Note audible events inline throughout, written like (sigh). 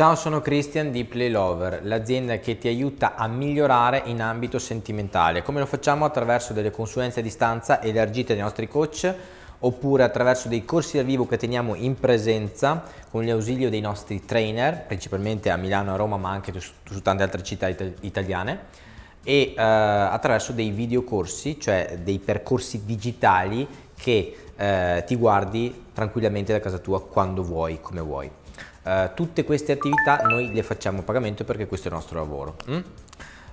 Ciao, sono Christian di Playlover, l'azienda che ti aiuta a migliorare in ambito sentimentale. Come lo facciamo? Attraverso delle consulenze a distanza elargite dai nostri coach oppure attraverso dei corsi dal vivo che teniamo in presenza con l'ausilio dei nostri trainer, principalmente a Milano, a Roma, ma anche su, su tante altre città it italiane e eh, attraverso dei videocorsi, cioè dei percorsi digitali che eh, ti guardi tranquillamente da casa tua quando vuoi, come vuoi. Eh, tutte queste attività noi le facciamo a pagamento perché questo è il nostro lavoro. Mm?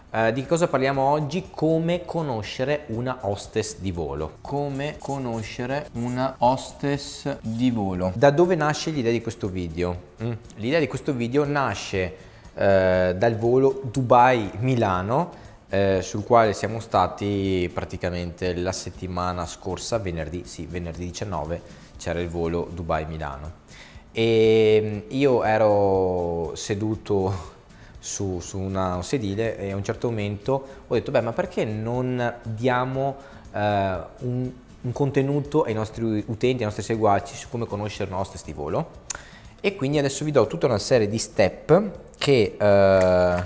Eh, di cosa parliamo oggi? Come conoscere una hostess di volo. Come conoscere una hostess di volo. Da dove nasce l'idea di questo video? Mm. L'idea di questo video nasce eh, dal volo Dubai-Milano eh, sul quale siamo stati praticamente la settimana scorsa, venerdì, sì, venerdì 19, c'era il volo Dubai-Milano e ehm, io ero seduto su, su una, un sedile e a un certo momento ho detto beh ma perché non diamo eh, un, un, contenuto ai nostri utenti, ai nostri seguaci su come conoscere il nostro stivolo e quindi adesso vi do tutta una serie di step che eh,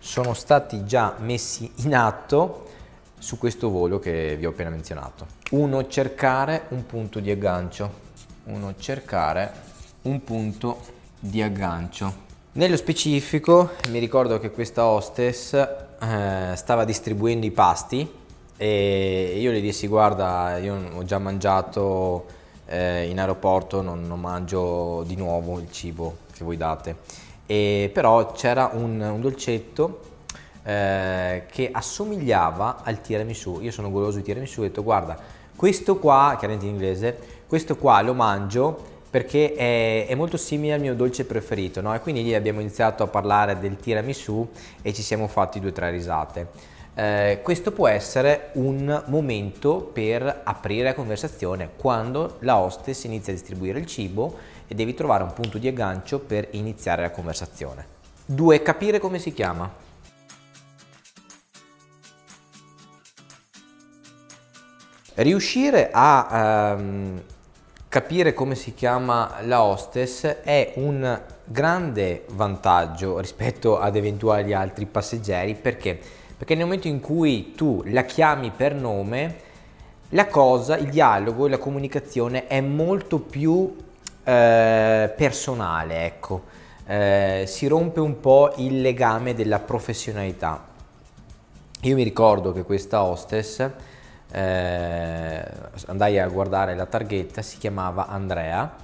sono stati già messi in atto su questo volo che vi ho appena menzionato. Uno, cercare un punto di aggancio. Uno, cercare un punto di aggancio. Nello specifico mi ricordo che questa hostess eh, stava distribuendo i pasti e io le dissi guarda io ho già mangiato eh, in aeroporto, non, non, mangio di nuovo il cibo che voi date. E, però c'era un, un dolcetto eh, che assomigliava al tiramisù. Io sono goloso di tiramisù, ho detto guarda, questo qua, chiaramente in inglese, questo qua lo mangio perché è, è, molto simile al mio dolce preferito, no? E quindi lì abbiamo iniziato a parlare del tiramisù e ci siamo fatti due o tre risate. Eh, questo può essere un momento per aprire la conversazione quando la hostess inizia a distribuire il cibo e devi trovare un punto di aggancio per iniziare la conversazione. 2. Capire come si chiama. Riuscire a ehm, capire come si chiama la hostess è un grande vantaggio rispetto ad eventuali altri passeggeri perché? Perché nel momento in cui tu la chiami per nome, la cosa, il dialogo e la comunicazione è molto più eh, personale, ecco. Eh, si rompe un po' il legame della professionalità. Io mi ricordo che questa hostess eh, andai a guardare la targhetta, si chiamava Andrea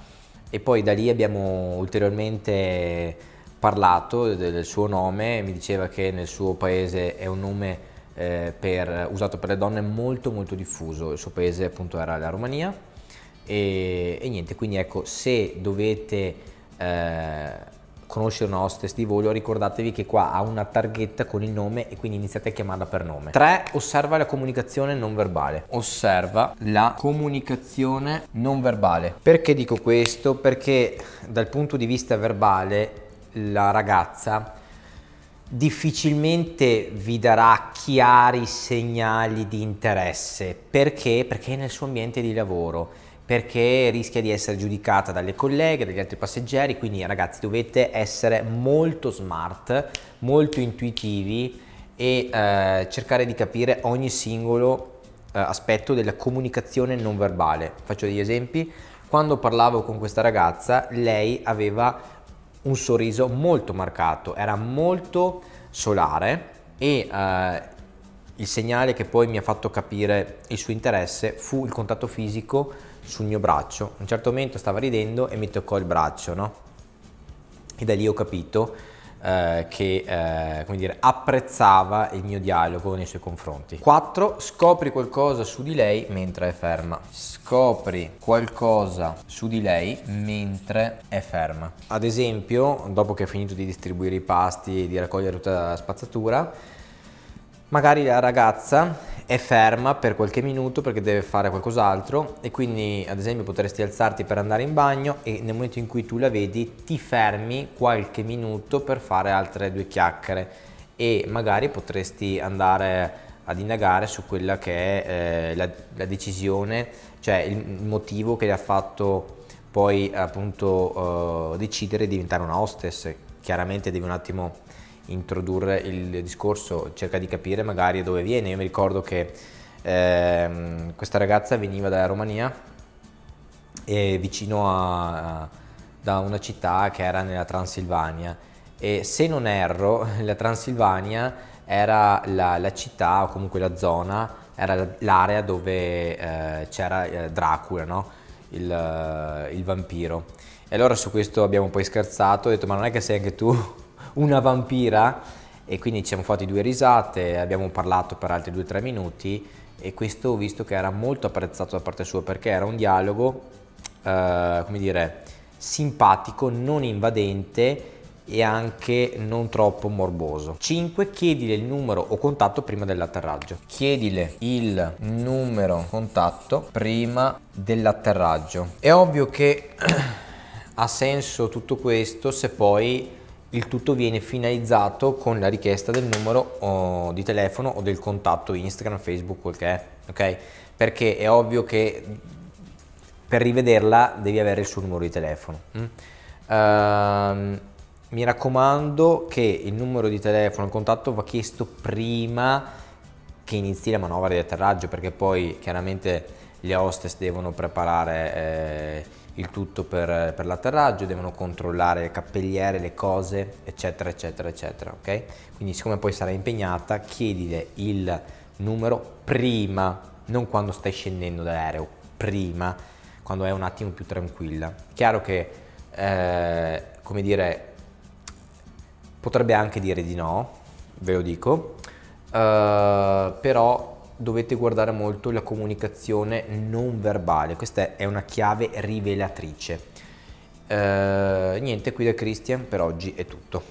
e poi da lì abbiamo ulteriormente parlato del suo nome, mi diceva che nel suo paese è un nome eh, per, usato per le donne molto molto diffuso, il suo paese appunto era la Romania e, e niente, quindi ecco se dovete... Eh, conoscere una hostess di volo, ricordatevi che qua ha una targhetta con il nome e quindi iniziate a chiamarla per nome. 3. Osserva la comunicazione non verbale. Osserva la comunicazione non verbale. Perché dico questo? Perché dal punto di vista verbale la ragazza difficilmente vi darà chiari segnali di interesse perché perché è nel suo ambiente di lavoro perché rischia di essere giudicata dalle colleghe, dagli altri passeggeri, quindi ragazzi dovete essere molto smart, molto intuitivi e eh, cercare di capire ogni singolo eh, aspetto della comunicazione non verbale. Faccio degli esempi. Quando parlavo con questa ragazza, lei aveva un sorriso molto marcato, era molto solare e eh, il segnale che poi mi ha fatto capire il suo interesse fu il contatto fisico sul mio braccio. A un certo momento stava ridendo e mi toccò il braccio, no? E da lì ho capito eh, che eh, come dire, apprezzava il mio dialogo nei suoi confronti. 4. Scopri qualcosa su di lei mentre è ferma. Scopri qualcosa su di lei mentre è ferma. Ad esempio, dopo che ho finito di distribuire i pasti e di raccogliere tutta la spazzatura, Magari la ragazza è ferma per qualche minuto perché deve fare qualcos'altro e quindi ad esempio potresti alzarti per andare in bagno e nel momento in cui tu la vedi ti fermi qualche minuto per fare altre due chiacchiere e magari potresti andare ad indagare su quella che è eh, la, la, decisione, cioè il motivo che le ha fatto poi appunto eh, decidere di diventare una hostess. Chiaramente devi un attimo introdurre il discorso, cerca di capire magari dove viene. Io mi ricordo che ehm, questa ragazza veniva dalla Romania e vicino a, a, da una città che era nella Transilvania e se non erro (laughs) la Transilvania era la, la città o comunque la zona, era l'area dove eh, c'era eh, Dracula, no? il, eh, il vampiro. E allora su questo abbiamo poi scherzato, ho detto ma non è che sei anche tu una vampira e quindi ci siamo fatti due risate, abbiamo parlato per altri due o tre minuti e questo ho visto che era molto apprezzato da parte sua perché era un dialogo, eh, come dire, simpatico, non invadente e anche non troppo morboso. 5. Chiedile il numero o contatto prima dell'atterraggio. Chiedile il numero contatto prima dell'atterraggio. È ovvio che (clears throat) ha senso tutto questo se poi il tutto viene finalizzato con la richiesta del numero oh, di telefono o del contatto Instagram, Facebook, quel che è, ok? Perché è ovvio che per rivederla devi avere il suo numero di telefono. Mm? Uh, mi raccomando che il numero di telefono, il contatto va chiesto prima che inizi la manovra di atterraggio perché poi chiaramente le hostess devono preparare eh, il tutto per, per l'atterraggio, devono controllare le cappelliere, le cose, eccetera, eccetera, eccetera, ok? Quindi siccome poi sarà impegnata, chiedile il numero prima, non quando stai scendendo dall'aereo, prima, quando è un attimo più tranquilla. Chiaro che, eh, come dire, potrebbe anche dire di no, ve lo dico, eh, però dovete guardare molto la comunicazione non verbale, questa è una chiave rivelatrice. Eh, niente qui da Christian, per oggi è tutto.